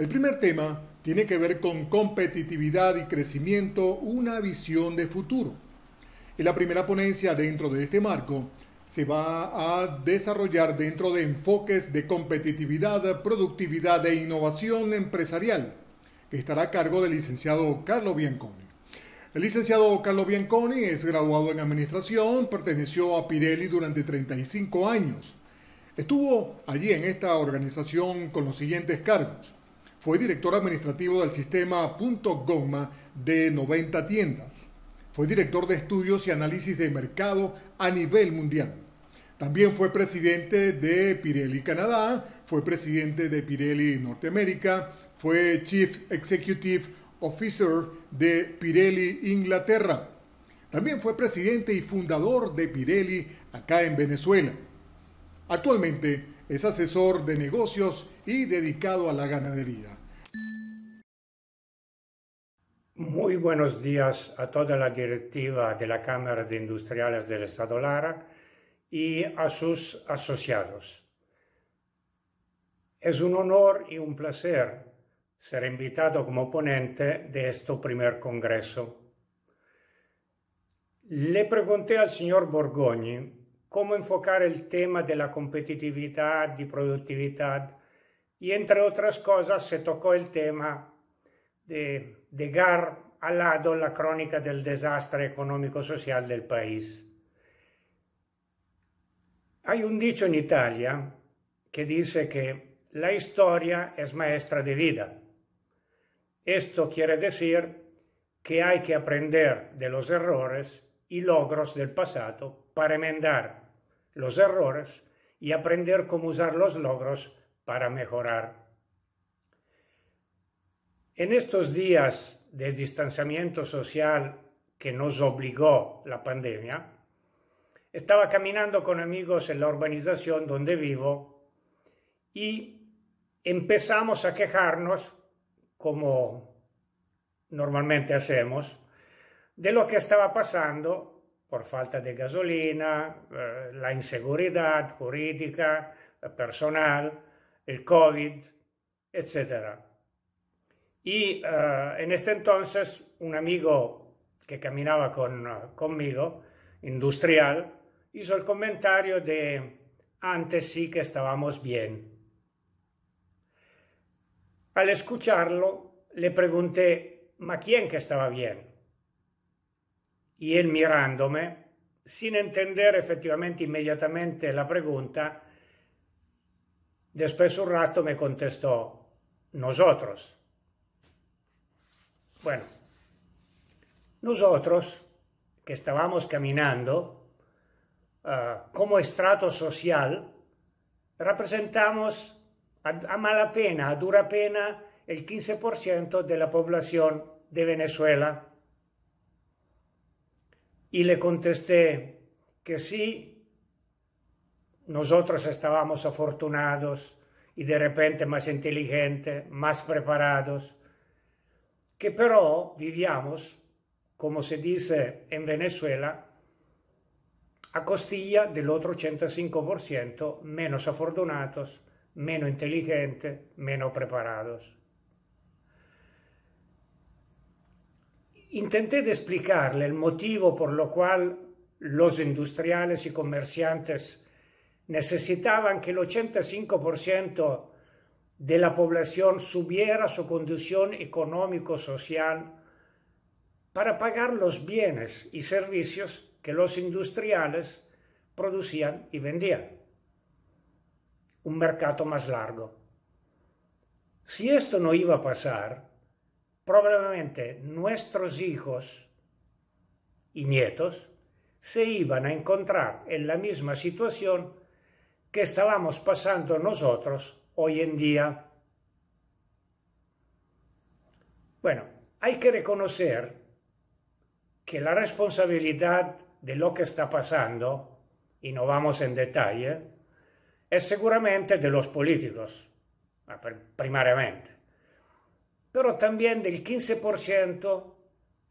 El primer tema tiene que ver con competitividad y crecimiento, una visión de futuro. En la primera ponencia dentro de este marco se va a desarrollar dentro de enfoques de competitividad, productividad e innovación empresarial, que estará a cargo del licenciado Carlo Bianconi. El licenciado Carlo Bianconi es graduado en administración, perteneció a Pirelli durante 35 años. Estuvo allí en esta organización con los siguientes cargos fue director administrativo del sistema Punto Goma de 90 tiendas. Fue director de estudios y análisis de mercado a nivel mundial. También fue presidente de Pirelli Canadá, fue presidente de Pirelli Norteamérica, fue Chief Executive Officer de Pirelli Inglaterra. También fue presidente y fundador de Pirelli acá en Venezuela. Actualmente es asesor de negocios y dedicado a la ganadería. Muy buenos días a toda la directiva de la Cámara de Industriales del Estado Lara y a sus asociados. Es un honor y un placer ser invitado como ponente de este primer congreso. Le pregunté al señor Borgoñi cómo enfocar el tema de la competitividad y productividad y entre otras cosas se tocó el tema de, de Gar lado la crónica del desastre económico-social del país. Hay un dicho en Italia que dice que la historia es maestra de vida. Esto quiere decir que hay que aprender de los errores y logros del pasado para enmendar los errores y aprender cómo usar los logros para mejorar. En estos días de distanciamiento social que nos obligó la pandemia, estaba caminando con amigos en la urbanización donde vivo y empezamos a quejarnos, como normalmente hacemos, de lo que estaba pasando por falta de gasolina, eh, la inseguridad jurídica, eh, personal, el COVID, etcétera. Y eh, en este entonces un amigo que caminaba con, eh, conmigo, industrial, hizo el comentario de antes sí que estábamos bien. Al escucharlo, le pregunté, ¿ma quién que estaba bien? Y él mirándome, sin entender efectivamente inmediatamente la pregunta, Después un rato me contestó, nosotros. Bueno, nosotros que estábamos caminando ah, como estrato social, representamos a, a mala pena, a dura pena, el 15% de la población de Venezuela. Y le contesté que sí, nosotros estábamos afortunados y de repente más inteligentes, más preparados, que pero vivíamos, como se dice en Venezuela, a costilla del otro 105% menos afortunados, menos inteligentes, menos preparados. Intenté explicarle el motivo por lo cual los industriales y comerciantes necesitaban que el 85% de la población subiera su condición económico-social para pagar los bienes y servicios que los industriales producían y vendían. Un mercado más largo. Si esto no iba a pasar, probablemente nuestros hijos y nietos se iban a encontrar en la misma situación que estábamos pasando nosotros hoy en día. Bueno, hay que reconocer que la responsabilidad de lo que está pasando, y no vamos en detalle, es seguramente de los políticos, ah, primariamente, pero también del 15%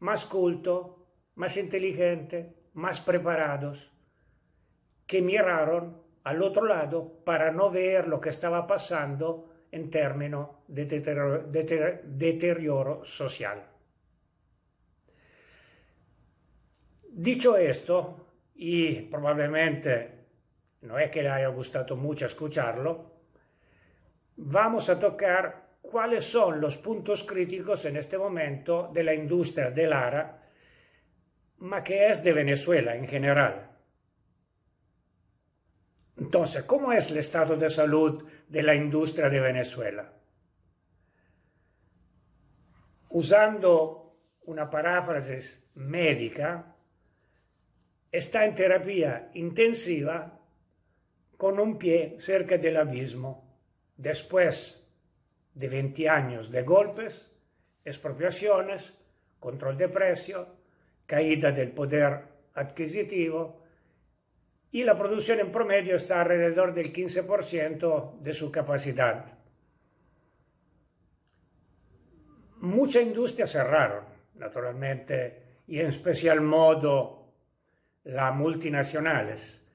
más culto, más inteligente, más preparados, que miraron al otro lado para no ver lo que estaba pasando en términos de deterioro, social. Dicho esto, y probablemente no es que le haya gustado mucho escucharlo, vamos a tocar cuáles son los puntos críticos en este momento de la industria del ARA, ma que es de Venezuela en general. Entonces, ¿cómo es el estado de salud de la industria de Venezuela? Usando una paráfrasis médica, está en terapia intensiva con un pie cerca del abismo. Después de 20 años de golpes, expropiaciones, control de precio, caída del poder adquisitivo, y la producción en promedio está alrededor del 15% de su capacidad. Muchas industrias cerraron, naturalmente, y en especial modo las multinacionales,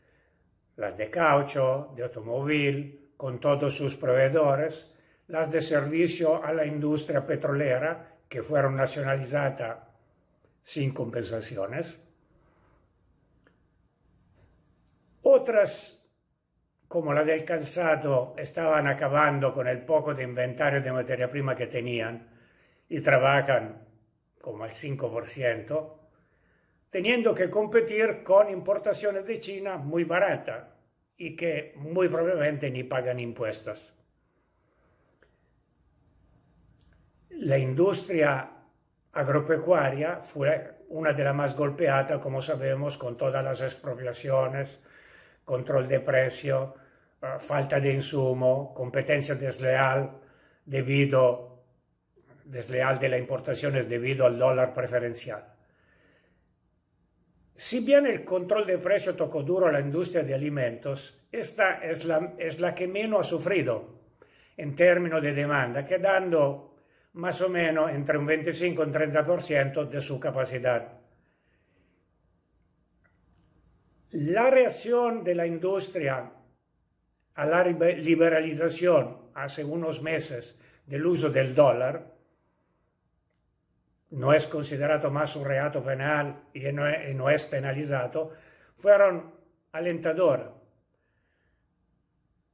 las de caucho, de automóvil, con todos sus proveedores, las de servicio a la industria petrolera, que fueron nacionalizadas sin compensaciones, otras como la del calzado, estaban acabando con el poco de inventario de materia prima que tenían y trabajan como el 5%, teniendo que competir con importaciones de China muy baratas y que muy probablemente ni pagan impuestos. La industria agropecuaria fue una de las más golpeadas, como sabemos, con todas las expropiaciones, control de precio, eh, falta de insumo, competencia desleal debido, desleal de las importaciones debido al dólar preferencial. Si bien el control de precio tocó duro a la industria de alimentos, esta es la, es la que menos ha sufrido en términos de demanda, quedando más o menos entre un 25 y un 30% de su capacidad la reacción de la industria a la liberalización hace unos meses del uso del dólar no es considerado más un reato penal e-, y no es, penalizado, fueron alentador.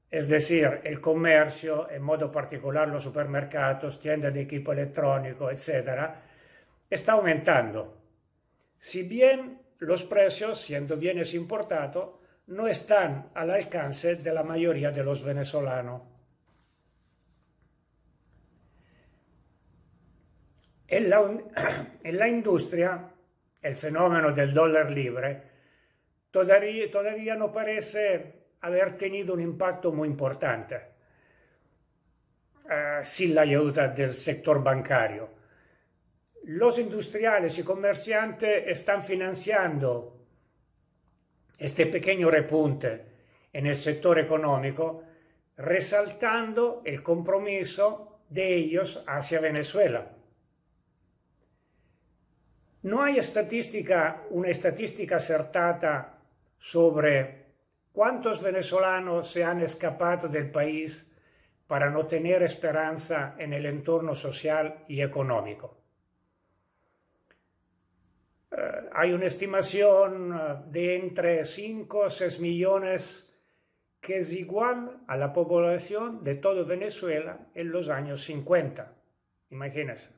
Es decir, el comercio, en modo particular los supermercados, tiendas de equipo electrónico, etc., está aumentando. Si bien los precios, siendo bienes importados, no están al alcance de la mayoría de los venezolanos. En la, industria, el fenómeno del dólar libre todavía, no parece haber tenido un impacto muy importante eh, sin la ayuda del sector bancario los industriales y comerciantes están financiando este pequeño repunte en el sector económico, resaltando el compromiso de ellos hacia Venezuela. No hay estadística, una estadística acertada sobre cuántos venezolanos se han escapado del país para no tener esperanza en el entorno social y económico. hay una estimación eh, de entre 5 o 6 millones que es igual a la población de todo Venezuela en los años 50. Imagínense.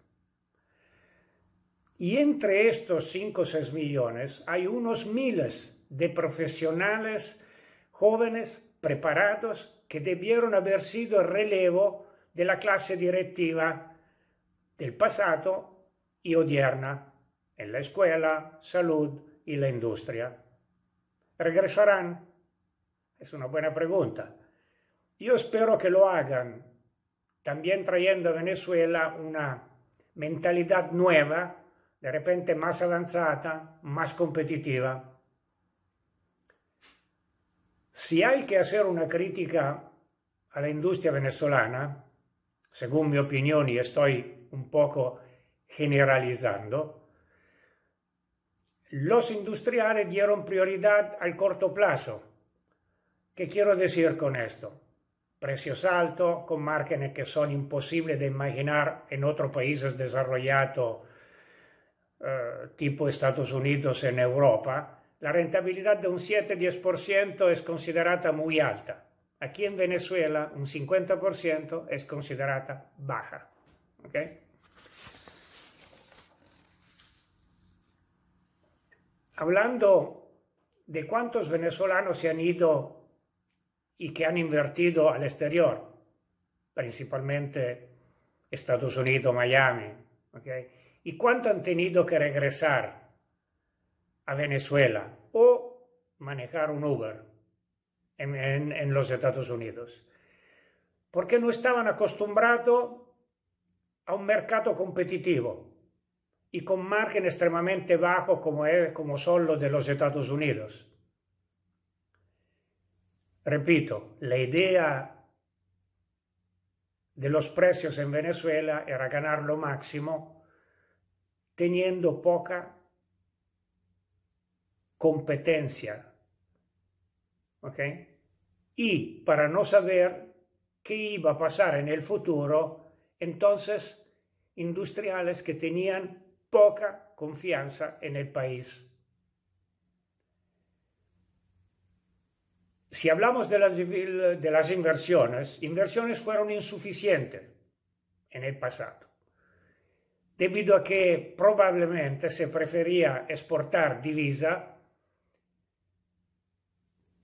Y entre estos 5 o 6 millones hay unos miles de profesionales jóvenes preparados que debieron haber sido el relevo de la clase directiva del pasado y odierna en la scuola, salud e la industria. ¿Regresarán? Es una buona pregunta. Io spero che lo hagan, también trayendo a Venezuela una mentalità nuova, di repente más avanzata, más competitiva. Se hay che fare una crítica a la industria venezolana, según mi opinión e sto un poco generalizzando, los industriales dieron prioridad al corto plazo. ¿Qué quiero decir con esto? Precios altos, con márgenes que son imposibles de imaginar en otros países desarrollados eh, tipo Estados Unidos en Europa, la rentabilidad de un 7-10% es considerada muy alta. Aquí en Venezuela un 50% es considerada baja. hablando de cuántos venezolanos se han ido y que han invertido al exterior, principalmente Estados Unidos, Miami, ¿okay? y cuánto han tenido que regresar a Venezuela o manejar un Uber en, en los Estados Unidos, porque no estaban acostumbrados a un mercado competitivo y con margen extremadamente bajo como, es, como son los de los Estados Unidos. Repito, la idea de los precios en Venezuela era ganar lo máximo teniendo poca competencia. ¿Ok? Y para no saber qué iba a pasar en el futuro, entonces industriales que tenían poca confianza en el país. Si hablamos de las, inversiones, inversiones fueron insuficientes en el pasado, debido a que probablemente se prefería exportar divisa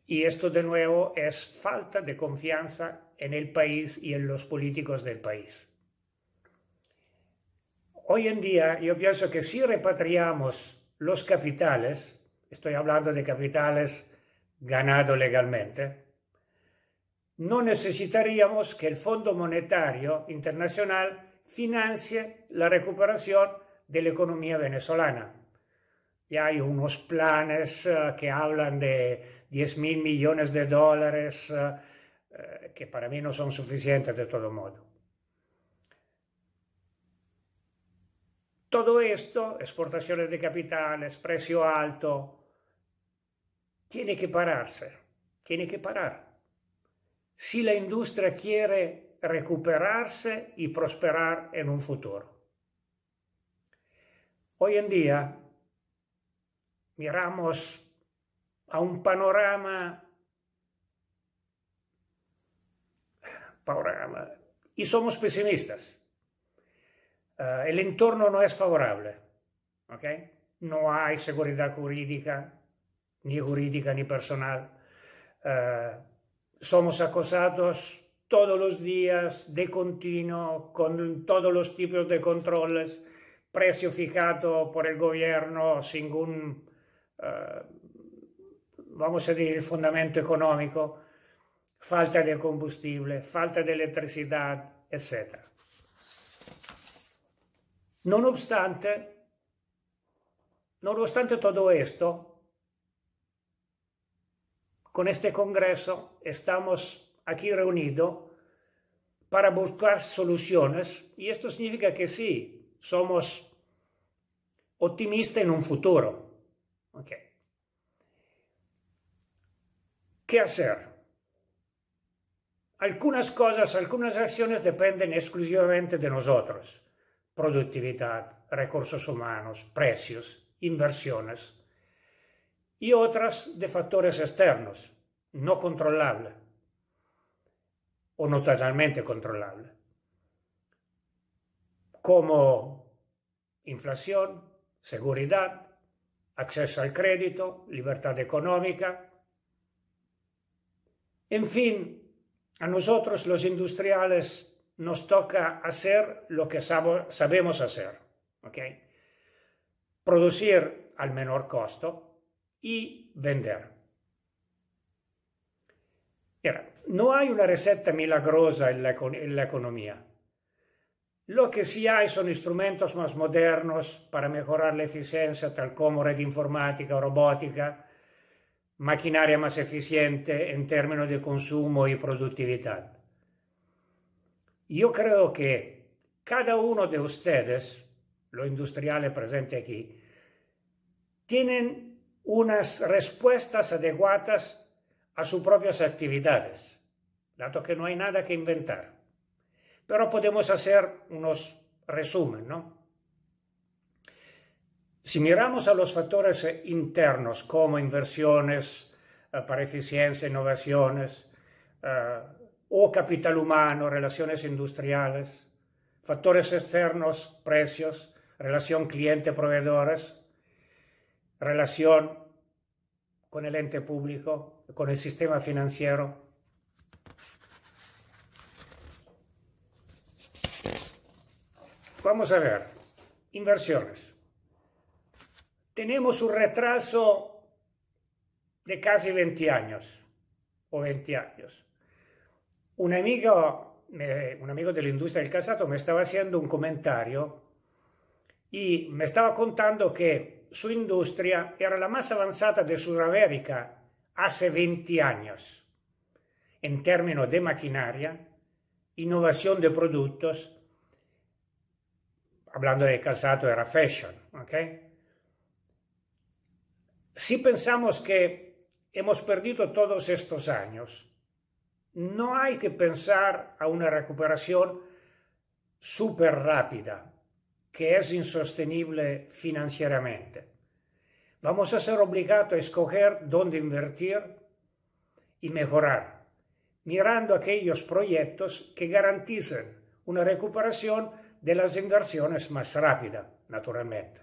y esto de nuevo es falta de confianza en el país y en los políticos del país. Hoy en día yo pienso que si repatriamos los capitales, estoy hablando de capitales ganados legalmente, no necesitaríamos que el Fondo Monetario Internacional financie la recuperación de la economía venezolana. Ya hay unos planes eh, que hablan de 10 mil millones de dólares eh, eh, que para mí no son suficientes de todo modo. Todo esto, exportaciones de capitales, precio alto, tiene que pararse, tiene que parar. Si la industria quiere recuperarse y prosperar en un futuro. Hoy en día miramos a un panorama, panorama y somos pesimistas Ah, el entorno no es favorable, ¿ok? No hay seguridad jurídica, ni jurídica ni personal. Ah, somos acosados todos los días, de continuo, con todos los tipos de controles, precio fijado por el gobierno sin un, ah, vamos a decir, fundamento económico, falta de combustible, falta de electricidad, etc. No obstante, no obstante todo esto, con este congreso estamos aquí reunidos para buscar soluciones y esto significa que sí, somos optimistas en un futuro. ¿Qué hacer? Algunas cosas, algunas acciones dependen exclusivamente de nosotros productividad, recursos humanos, precios, inversiones y otras de factores externos, no controlables o no totalmente controlables, como inflación, seguridad, acceso al crédito, libertad económica. En fin, a nosotros los industriales nos toca hacer lo que sabemos hacer, producir al menor costo y vender. no hay una receta milagrosa en la, economía. Lo que sí hay son instrumentos más modernos para mejorar la eficiencia, tal como red informática, robótica, maquinaria más eficiente en términos de consumo y productividad. Yo creo que cada uno de ustedes, los industriales presentes aquí, tienen unas respuestas adecuadas a sus propias actividades, dado que no hay nada que inventar. Pero podemos hacer unos resumen, ¿no? Si miramos a los factores internos como inversiones, eh, para eficiencia, innovaciones, eh, o capital humano, relaciones industriales, factores externos, precios, relación cliente-proveedores, relación con el ente público, con el sistema financiero. Vamos a ver, inversiones. Tenemos un retraso de casi 20 años o 20 años un amigo de la industria del calzado me estaba haciendo un comentario y me estaba contando que su industria era la más avanzada de Sudamérica hace 20 años en términos de maquinaria, innovación de productos, hablando de calzado era fashion, ¿ok? Si pensamos que hemos perdido todos estos años, no hay que pensar a una recuperación súper rápida, que es insostenible financieramente. Vamos a ser obligados a escoger dónde invertir y mejorar, mirando aquellos proyectos que garanticen una recuperación de las inversiones más rápida, naturalmente.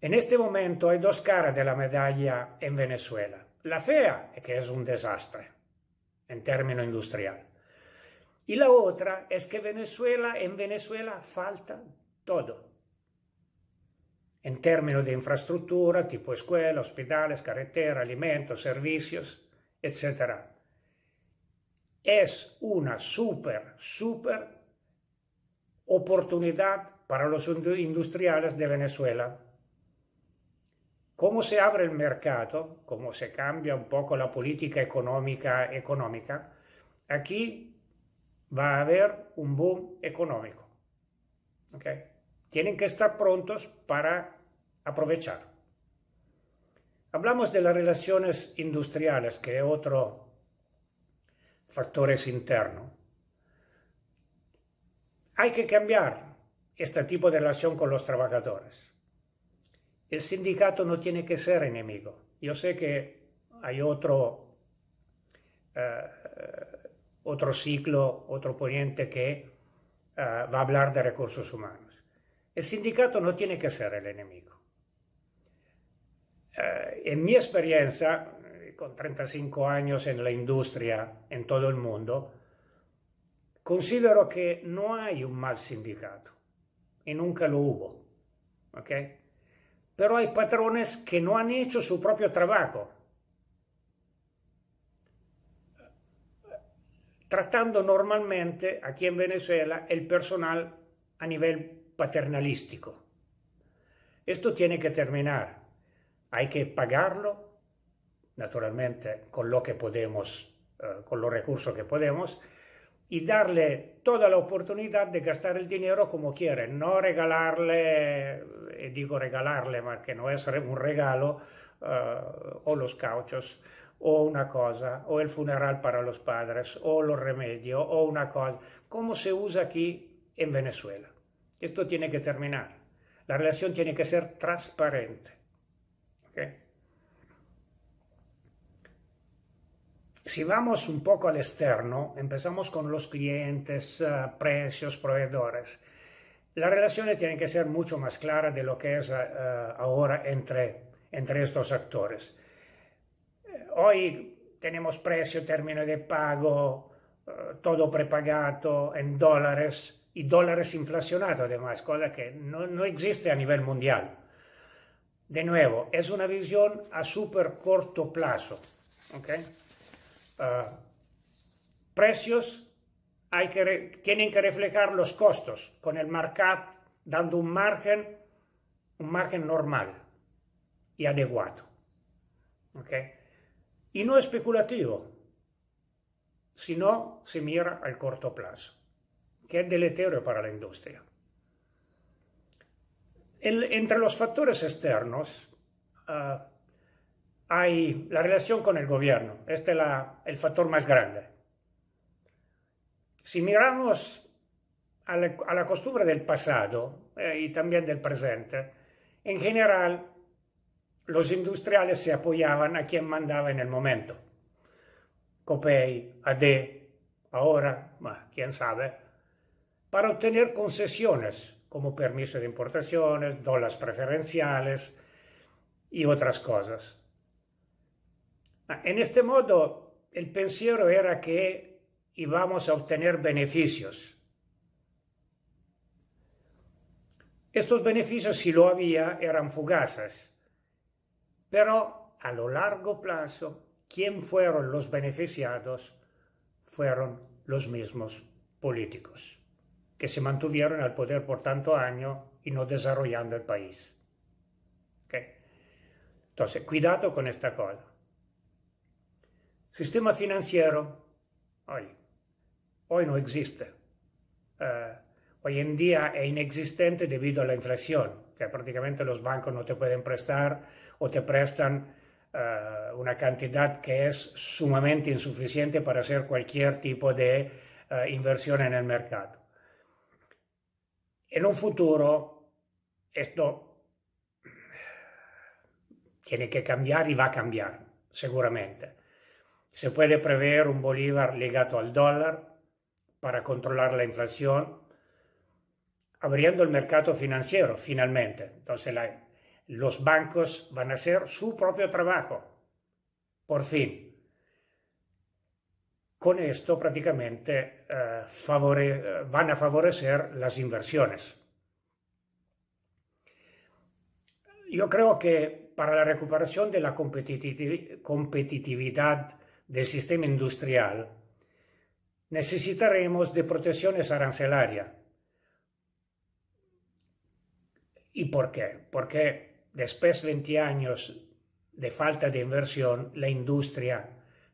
En este momento hay dos caras de la medalla en Venezuela. La fea, que es un desastre, en término industrial. Y la otra es que Venezuela, en Venezuela falta todo. En términos de infraestructura, tipo escuela, hospitales, carretera, alimentos, servicios, etc. Es una súper, super oportunidad para los industriales de Venezuela cómo se abre el mercado, cómo se cambia un poco la política económica, económica, aquí va a haber un boom económico. Tienen que estar prontos para aprovechar. Hablamos de las relaciones industriales, que es otro factor interno. Hay que cambiar este tipo de relación con los trabajadores el sindicato no tiene que ser enemigo. Yo sé que hay otro, eh, otro ciclo, otro poniente que eh, va a hablar de recursos humanos. El sindicato no tiene que ser el enemigo. Eh, en mi experiencia, con 35 años en la industria en todo el mundo, considero que no hay un mal sindicato y nunca lo hubo. ¿okay? pero hay patrones que no han hecho su propio trabajo. Tratando normalmente aquí en Venezuela el personal a nivel paternalístico. Esto tiene que terminar. Hay que pagarlo, naturalmente, con lo que podemos, eh, con los recursos que podemos, y darle toda la oportunidad de gastar el dinero como quiere, no regalarle, eh, digo regalarle, más que no es un regalo, eh, o los cauchos, o una cosa, o el funeral para los padres, o los remedios, o una cosa, como se usa aquí en Venezuela. Esto tiene que terminar. La relación tiene que ser transparente. Si vamos un poco al externo, empezamos con los clientes, eh, precios, proveedores. La relación tiene que ser mucho más clara de lo que es eh, eh, ahora entre, entre estos actores. Hoy tenemos precio, término de pago, todo prepagado en dólares y dólares inflacionados además, cosa que no, no existe a nivel mundial. De nuevo, es una visión a súper corto plazo. ¿okay? Ah, precios hay que tienen que reflejar los costos con el markup, dando un margen, un margen normal y adecuado. Y no especulativo, sino se mira al corto plazo, que es deleterio para la industria. entre los factores externos, ah, hay la relación con el gobierno. Este es el factor más grande. Si miramos e, a la, costumbre del pasado eh, y también del presente, en general los industriales se apoyaban a quien mandaba en el momento. COPEI, ADE, ahora, quién sabe, para obtener concesiones como permiso de importaciones, dólares preferenciales y otras cosas. Ah, en este modo, el pensiero era que íbamos a obtener beneficios. Estos beneficios, si lo había, eran fugaces, pero a lo largo plazo, ¿quién fueron los beneficiados? Fueron los mismos políticos, que se mantuvieron al poder por tanto año y no desarrollando el país. Entonces, cuidado con esta cosa. Sistema financiero, hoy, hoy no existe. Eh, hoy en día es inexistente debido a la inflación, que prácticamente los bancos no te pueden prestar o te prestan eh, una cantidad que es sumamente insuficiente para hacer cualquier tipo de eh, inversión en el mercado. En un futuro, esto tiene que cambiar y va a cambiar, seguramente se puede prever un bolívar ligado al dólar para controlar la inflación, abriendo el mercado financiero finalmente. Entonces los bancos van a hacer su propio trabajo, por fin. Con esto prácticamente eh, favore, van a favorecer las inversiones. Yo creo que para la recuperación de la competitividad del sistema industrial, necesitaremos de protecciones arancelarias. ¿Y por qué? Porque después de 20 años de falta de inversión, la industria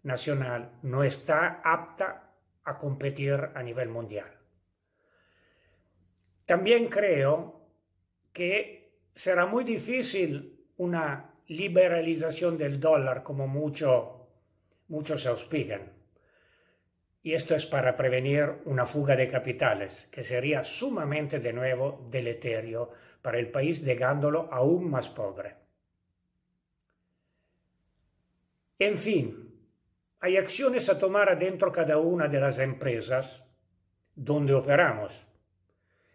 nacional no está apta a competir a nivel mundial. También creo que será muy difícil una liberalización del dólar como mucho muchos se auspican. Y esto es para prevenir una fuga de capitales, que sería sumamente de nuevo deleterio para el país, dejándolo aún más pobre. En fin, hay acciones a tomar dentro cada una de las empresas donde operamos.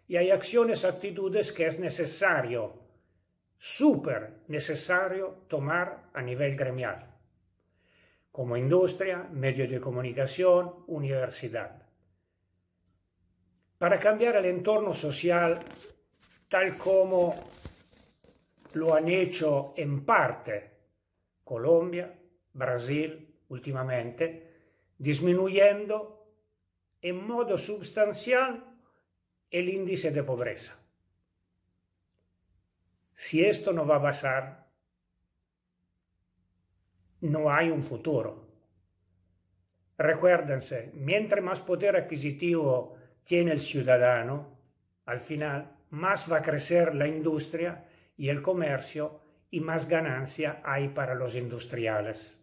Y hay acciones, actitudes que es necesario, súper necesario tomar a nivel gremial como industria, medios de comunicación, universidad. Para cambiar el entorno social tal como lo han hecho en parte Colombia, Brasil últimamente, disminuyendo en modo sustancial el índice de pobreza. Si esto no va a pasar, no hay un futuro. Recuérdense, mientras más poder adquisitivo tiene el ciudadano, al final más va a crecer la industria y el comercio y más ganancia hay para los industriales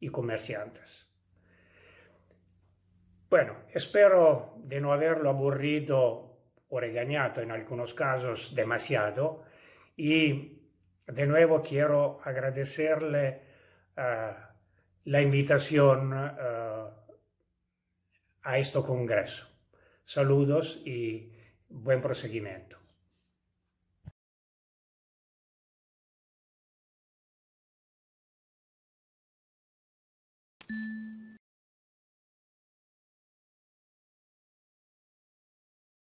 y comerciantes. Bueno, espero de no haberlo aburrido o regañado en algunos casos demasiado y de nuevo quiero agradecerle eh, la invitación eh, a este congreso. Saludos y buen proseguimiento.